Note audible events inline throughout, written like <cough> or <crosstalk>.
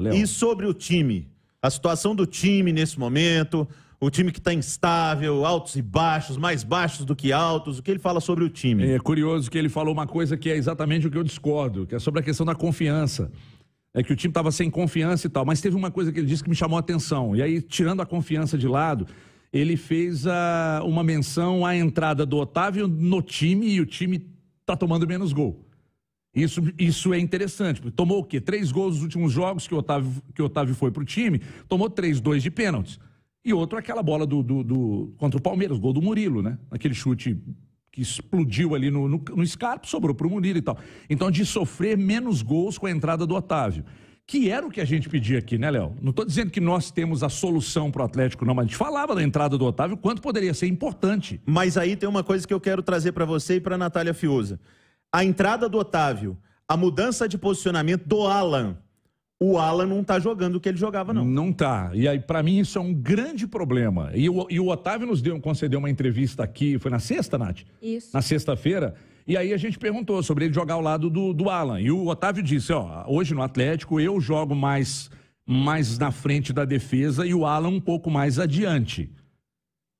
Léo. E sobre o time? A situação do time nesse momento, o time que está instável, altos e baixos, mais baixos do que altos. O que ele fala sobre o time? É curioso que ele falou uma coisa que é exatamente o que eu discordo, que é sobre a questão da confiança. É que o time estava sem confiança e tal, mas teve uma coisa que ele disse que me chamou a atenção. E aí, tirando a confiança de lado, ele fez a, ah, uma menção à entrada do Otávio no time e o time está tomando menos gol. Isso, isso é interessante. Tomou o quê? Três gols nos últimos jogos que o Otávio, que o Otávio foi para o time. Tomou três, dois de pênaltis. E outro aquela bola do, do, do, contra o Palmeiras, gol do Murilo, né? Aquele chute que explodiu ali no, no, no Scarpa, sobrou para o Murilo e tal. Então, de sofrer menos gols com a entrada do Otávio. Que era o que a gente pedia aqui, né, Léo? Não estou dizendo que nós temos a solução para o Atlético, não, mas a gente falava da entrada do Otávio, quanto poderia ser importante. Mas aí tem uma coisa que eu quero trazer para você e para Natália Fiuza a entrada do Otávio, a mudança de posicionamento do Alan, o Alan não tá jogando o que ele jogava, não. Não tá. E aí, para mim, isso é um grande problema. E o, e o Otávio nos deu, concedeu uma entrevista aqui, foi na sexta, Nath? Isso. Na sexta-feira. E aí a gente perguntou sobre ele jogar ao lado do, do Alan. E o Otávio disse, ó, hoje no Atlético eu jogo mais, mais na frente da defesa e o Alan um pouco mais adiante.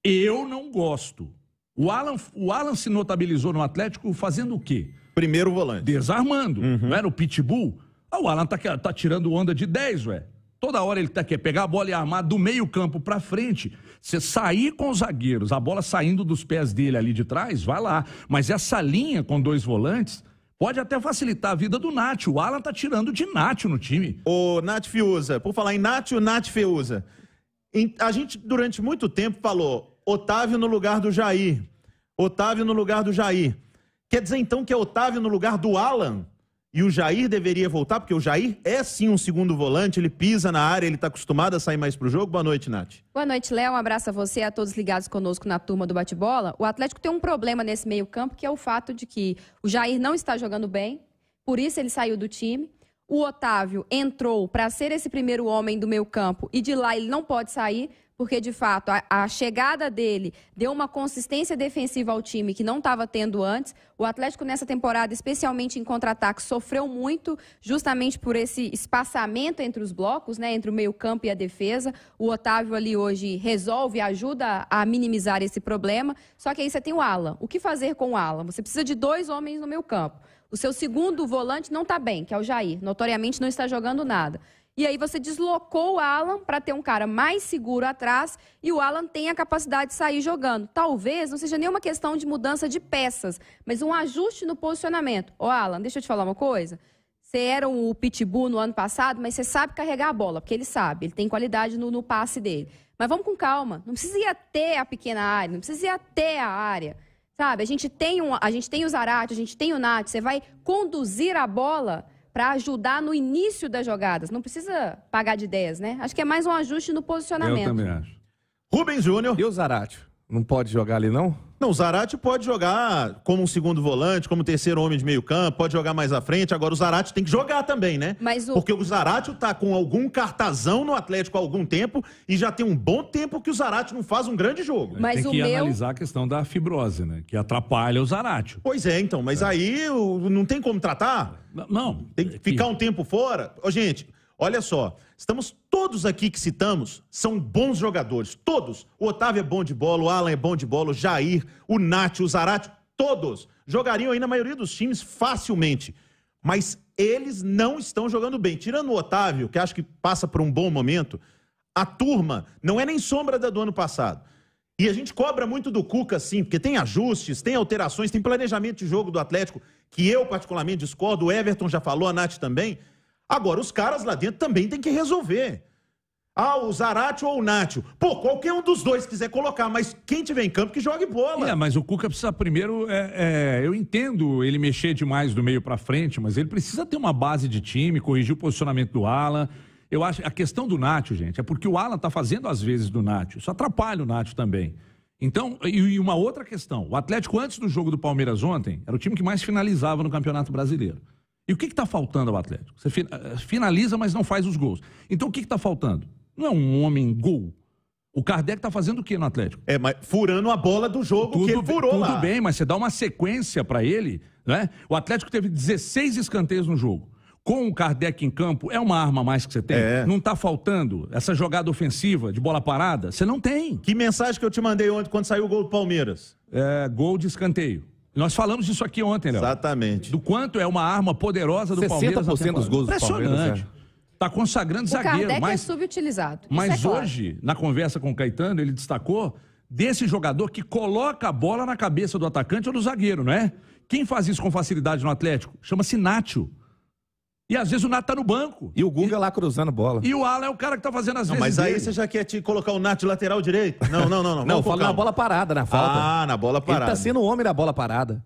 Eu não gosto. O Alan, o Alan se notabilizou no Atlético fazendo o quê? Primeiro volante. Desarmando. Uhum. Não era é? o pitbull? Ah, o Alan tá, tá tirando onda de 10, ué. Toda hora ele tá, quer pegar a bola e armar do meio campo para frente. Você sair com os zagueiros, a bola saindo dos pés dele ali de trás, vai lá. Mas essa linha com dois volantes pode até facilitar a vida do Nath. O Alan tá tirando de Nath no time. Ô, Nath Fiuza, por falar em o Nath Fiuza. A gente, durante muito tempo, falou Otávio no lugar do Jair. Otávio no lugar do Jair. Quer dizer então que é Otávio no lugar do Alan e o Jair deveria voltar, porque o Jair é sim um segundo volante, ele pisa na área, ele está acostumado a sair mais para o jogo. Boa noite, Nath. Boa noite, Léo. Um abraço a você, a todos ligados conosco na turma do bate-bola. O Atlético tem um problema nesse meio-campo, que é o fato de que o Jair não está jogando bem, por isso ele saiu do time. O Otávio entrou para ser esse primeiro homem do meio-campo e de lá ele não pode sair, porque de fato a, a, chegada dele deu uma consistência defensiva ao time que não estava tendo antes. O Atlético nessa temporada, especialmente em contra-ataque, sofreu muito justamente por esse espaçamento entre os blocos, né, entre o meio-campo e a defesa. O Otávio ali hoje resolve, ajuda a minimizar esse problema. Só que aí você tem o Alan. O que fazer com o Alan? Você precisa de dois homens no meio-campo. O seu segundo volante não está bem, que é o Jair. Notoriamente não está jogando nada. E aí você deslocou o Alan para ter um cara mais seguro atrás e o Alan tem a capacidade de sair jogando. Talvez não seja nenhuma questão de mudança de peças, mas um ajuste no posicionamento. Ô Alan, deixa eu te falar uma coisa. Você era o pitbull no ano passado, mas você sabe carregar a bola, porque ele sabe, ele tem qualidade no, no passe dele. Mas vamos com calma, não precisa ir até a pequena área, não precisa ir até a área. Sabe, a gente tem, um, a gente tem o Zarate, a gente tem o Nath, você vai conduzir a bola para ajudar no início das jogadas. Não precisa pagar de 10, né? Acho que é mais um ajuste no posicionamento. Eu também acho. Rubens Júnior. E o Zarate. Não pode jogar ali, não? Não, o Zarate pode jogar como um segundo volante, como terceiro homem de meio campo, pode jogar mais à frente. Agora o Zarate tem que jogar também, né? Mas o... Porque o Zarate tá com algum cartazão no Atlético há algum tempo e já tem um bom tempo que o Zarate não faz um grande jogo. Mas tem o que meu... analisar a questão da fibrose, né? Que atrapalha o Zarate. Pois é, então. Mas é. aí não tem como tratar? Não. Tem que é ficar um tempo fora. Ô, gente, Olha só, estamos todos aqui que citamos são bons jogadores, todos. O Otávio é bom de bola, o Alan é bom de bola, o Jair, o Nath, o Zarate, todos jogariam aí na maioria dos times facilmente. Mas eles não estão jogando bem. Tirando o Otávio, que acho que passa por um bom momento, a turma não é nem sombra da do ano passado. E a gente cobra muito do Cuca, sim, porque tem ajustes, tem alterações, tem planejamento de jogo do Atlético, que eu particularmente discordo, o Everton já falou, a Nath também. Agora, os caras lá dentro também têm que resolver. Ah, o Zaratio ou o Nátio. Pô, qualquer um dos dois quiser colocar, mas quem tiver em campo que jogue bola. É, mas o Cuca precisa primeiro. É, é, eu entendo ele mexer demais do meio para frente, mas ele precisa ter uma base de time, corrigir o posicionamento do Alan. Eu acho a questão do Nátio, gente, é porque o Alan tá fazendo às vezes do Nátio. Isso atrapalha o Nátio também. Então, e uma outra questão. O Atlético, antes do jogo do Palmeiras ontem, era o time que mais finalizava no Campeonato Brasileiro. E o que está faltando ao Atlético? Você eh, finaliza, mas não faz os gols. Então o que está faltando? Não é um homem gol. O Kardec está fazendo o que no Atlético? É, mas furando a bola do jogo tudo, que ele furou tudo lá. Tudo bem, mas você dá uma sequência para ele, né? O Atlético teve 16 escanteios no jogo. Com o Kardec em campo, é uma arma a mais que você tem? É. Não está faltando essa jogada ofensiva de bola parada? Você não tem. Que mensagem que eu te mandei ontem quando saiu o gol do Palmeiras? É, gol de escanteio. Nós falamos isso aqui ontem, Léo. Exatamente. Do quanto é uma arma poderosa do 60% Palmeiras. 60% dos gols do Impressionante. Do é. Está consagrando o zagueiro. É mas, é subutilizado. Mas é claro. hoje, na conversa com o Caetano, ele destacou desse jogador que coloca a bola na cabeça do atacante ou do zagueiro, não é? Quem faz isso com facilidade no Atlético? Chama-se Nátio. E às vezes o Nath tá no banco. E o Guga e... lá cruzando bola. E o Alan é o cara que tá fazendo as vezes. Mas aí dele. você já quer te colocar o Nath de lateral direito? Não, não, não. Não, <laughs> não eu na bola parada, na falta. Ah, na bola parada. Ele tá sendo o homem da bola parada.